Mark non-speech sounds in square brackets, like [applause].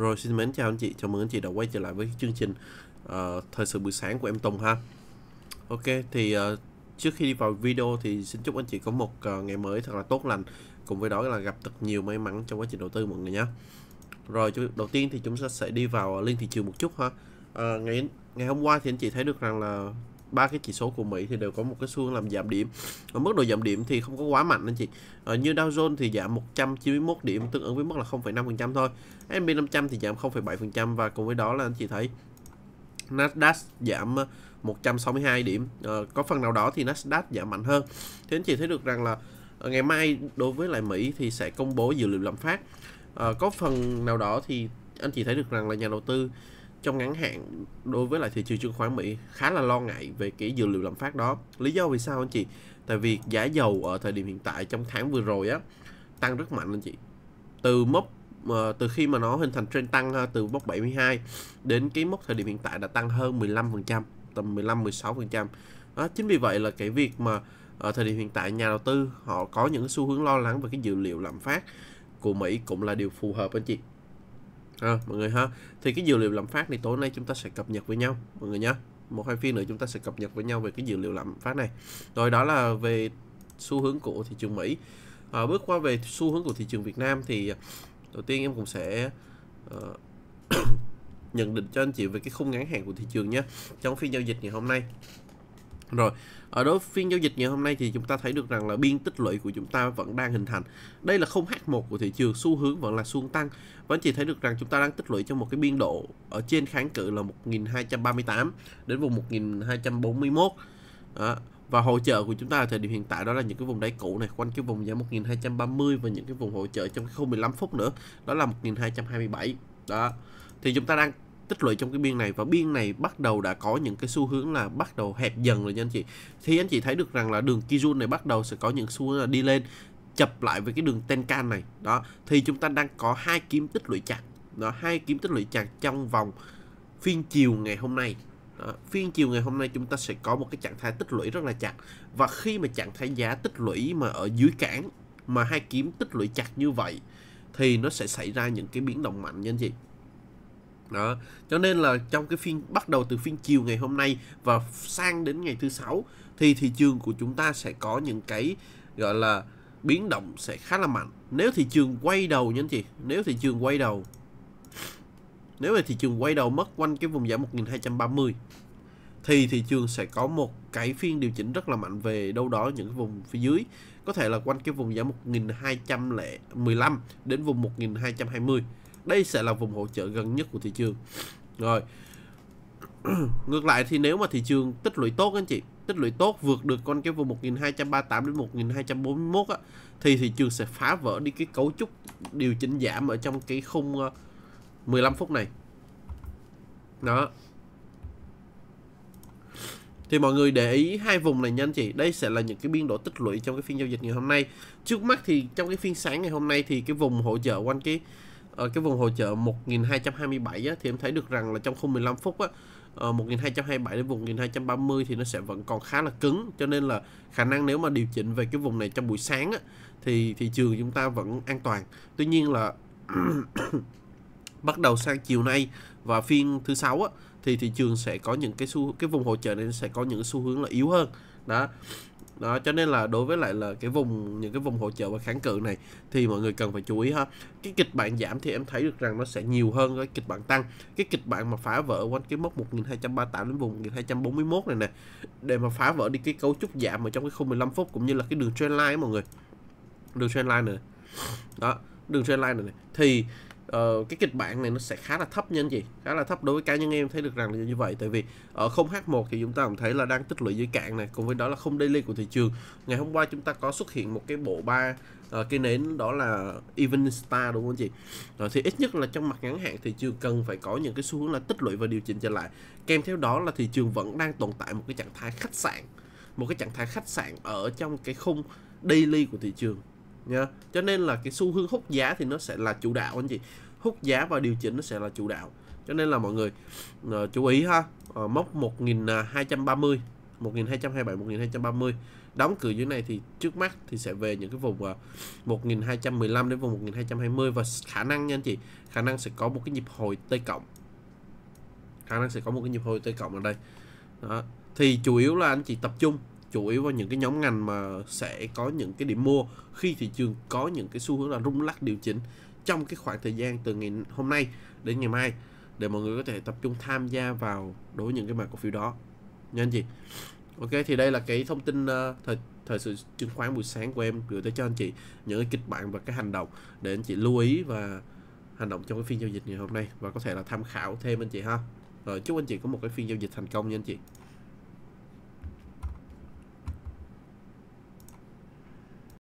Rồi xin mến chào anh chị, chào mừng anh chị đã quay trở lại với chương trình uh, Thời sự buổi sáng của em Tùng ha Ok thì uh, trước khi đi vào video thì xin chúc anh chị có một uh, ngày mới thật là tốt lành Cùng với đó là gặp thật nhiều may mắn trong quá trình đầu tư mọi người nhé Rồi đầu tiên thì chúng ta sẽ đi vào liên thị trường một chút ha uh, Ngày ngày hôm qua thì anh chị thấy được rằng là ba cái chỉ số của Mỹ thì đều có một cái xu hướng làm giảm điểm ở mức độ giảm điểm thì không có quá mạnh anh chị ờ, như Dow Jones thì giảm 191 điểm tương ứng với mức là 0,5% thôi S&P 500 thì giảm 0,7% và cùng với đó là anh chị thấy Nasdaq giảm 162 ờ, điểm ờ, có phần nào đó thì Nasdaq giảm mạnh hơn thế anh chị thấy được rằng là ờ, ngày mai đối với lại Mỹ thì sẽ công bố dữ liệu lạm phát ờ, có phần nào đó thì anh chị thấy được rằng là nhà đầu tư trong ngắn hạn đối với lại thị trường chứng khoán Mỹ khá là lo ngại về cái dữ liệu lạm phát đó. Lý do vì sao anh chị? Tại vì giá dầu ở thời điểm hiện tại trong tháng vừa rồi á tăng rất mạnh anh chị. Từ mốc ờ, từ khi mà nó hình thành trend tăng ờ, từ mốc 72 đến cái mốc thời điểm hiện tại đã tăng hơn 15%, tầm 15 16%. Đó, chính vì vậy là cái việc mà ở thời điểm hiện tại nhà đầu tư họ có những xu hướng lo lắng về cái dữ liệu lạm phát của Mỹ cũng là điều phù hợp anh chị à, mọi người ha thì cái dữ liệu lạm phát thì tối nay chúng ta sẽ cập nhật với nhau mọi người nhé một hai phiên nữa chúng ta sẽ cập nhật với nhau về cái dữ liệu lạm phát này rồi đó là về xu hướng của thị trường Mỹ à, bước qua về xu hướng của thị trường Việt Nam thì ờ, đầu tiên em cũng sẽ uh, [clears throat] nhận định cho anh chị về cái khung ngắn hạn của thị trường nhé trong phiên giao dịch ngày hôm nay rồi, ở đối phiên giao dịch ngày hôm nay thì chúng ta thấy được rằng là biên tích lũy của chúng ta vẫn đang hình thành. Đây là không H1 của thị trường, xu hướng vẫn là xu tăng. Và anh chị thấy được rằng chúng ta đang tích lũy trong một cái biên độ ở trên kháng cự là 1238 đến vùng 1241. Đó. Và hỗ trợ của chúng ta ở thời điểm hiện tại đó là những cái vùng đáy cũ này quanh cái vùng giá 1230 và những cái vùng hỗ trợ trong cái 015 phút nữa đó là 1227. Đó. Thì chúng ta đang tích lũy trong cái biên này và biên này bắt đầu đã có những cái xu hướng là bắt đầu hẹp dần rồi nha anh chị thì anh chị thấy được rằng là đường Kijun này bắt đầu sẽ có những xu hướng là đi lên chập lại với cái đường Tenkan này đó thì chúng ta đang có hai kiếm tích lũy chặt đó hai kiếm tích lũy chặt trong vòng phiên chiều ngày hôm nay đó. phiên chiều ngày hôm nay chúng ta sẽ có một cái trạng thái tích lũy rất là chặt và khi mà trạng thái giá tích lũy mà ở dưới cản mà hai kiếm tích lũy chặt như vậy thì nó sẽ xảy ra những cái biến động mạnh nha anh chị đó cho nên là trong cái phiên bắt đầu từ phiên chiều ngày hôm nay và sang đến ngày thứ sáu thì thị trường của chúng ta sẽ có những cái gọi là biến động sẽ khá là mạnh nếu thị trường quay đầu nha anh chị nếu thị trường quay đầu nếu mà thị trường quay đầu mất quanh cái vùng giá 1230 thì thị trường sẽ có một cái phiên điều chỉnh rất là mạnh về đâu đó những vùng phía dưới có thể là quanh cái vùng giá 1215 đến vùng 1220 đây sẽ là vùng hỗ trợ gần nhất của thị trường. Rồi. [clears throat] Ngược lại thì nếu mà thị trường tích lũy tốt anh chị, tích lũy tốt vượt được con cái vùng 1238 đến 1241 á thì thị trường sẽ phá vỡ đi cái cấu trúc điều chỉnh giảm ở trong cái khung 15 ờ, phút này. Đó. Thì mọi người để ý hai vùng này nha anh chị. Đây sẽ là những cái biên độ tích lũy trong cái phiên giao dịch ngày hôm nay. Trước mắt thì trong cái phiên sáng ngày hôm nay thì cái vùng hỗ trợ quanh cái ở ờ, cái vùng hỗ trợ 1227 á, thì em thấy được rằng là trong khung 15 phút á, 1227 ờ, đến vùng 1230 thì nó sẽ vẫn còn khá là cứng cho nên là khả năng nếu mà điều chỉnh về cái vùng này trong buổi sáng á, thì thị trường chúng ta vẫn an toàn tuy nhiên là [coughs] bắt đầu sang chiều nay và phiên thứ sáu á, thì thị trường sẽ có những cái xu cái vùng hỗ trợ này sẽ có những xu hướng là yếu hơn đó đó cho nên là đối với lại là cái vùng những cái vùng hỗ trợ và kháng cự này thì mọi người cần phải chú ý ha cái kịch bản giảm thì em thấy được rằng nó sẽ nhiều hơn cái kịch bản tăng cái kịch bản mà phá vỡ quanh cái mốc 1238 đến vùng 1241 này nè để mà phá vỡ đi cái cấu trúc giảm ở trong cái khung 15 phút cũng như là cái đường trendline mọi người đường trendline này đó đường trendline này, này. thì uh, cái kịch bản này nó sẽ khá là thấp nha anh chị khá là thấp đối với cá nhân em thấy được rằng là như vậy tại vì ở 0h1 thì chúng ta cũng thấy là đang tích lũy dưới cạn này cùng với đó là không daily của thị trường ngày hôm qua chúng ta có xuất hiện một cái bộ ba uh, cái nến đó là Evening Star đúng không anh chị uh, thì ít nhất là trong mặt ngắn hạn thị trường cần phải có những cái xu hướng là tích lũy và điều chỉnh trở lại kèm theo đó là thị trường vẫn đang tồn tại một cái trạng thái khách sạn một cái trạng thái khách sạn ở trong cái khung daily của thị trường nha cho nên là cái xu hướng hút giá thì nó sẽ là chủ đạo anh chị hút giá và điều chỉnh nó sẽ là chủ đạo cho nên là mọi người uh, chú ý ha uh, mốc 1230 1227 1230 đóng cửa dưới này thì trước mắt thì sẽ về những cái vùng uh, ờ, 1215 đến vùng 1220 và khả năng nha anh chị khả năng sẽ có một cái nhịp hồi T cộng khả năng sẽ có một cái nhịp hồi T cộng ở đây đó. thì chủ yếu là anh chị tập trung chủ yếu vào những cái nhóm ngành mà sẽ có những cái điểm mua khi thị trường có những cái xu hướng là rung lắc điều chỉnh trong cái khoảng thời gian từ ngày hôm nay đến ngày mai để mọi người có thể tập trung tham gia vào đối với những cái mã cổ phiếu đó nha anh chị ok thì đây là cái thông tin ờ, thời thời sự chứng khoán buổi sáng của em gửi tới cho anh chị những cái kịch bản và cái hành động để anh chị lưu ý và hành động trong cái phiên giao dịch ngày hôm nay và có thể là tham khảo thêm anh chị ha rồi chúc anh chị có một cái phiên giao dịch thành công nha anh chị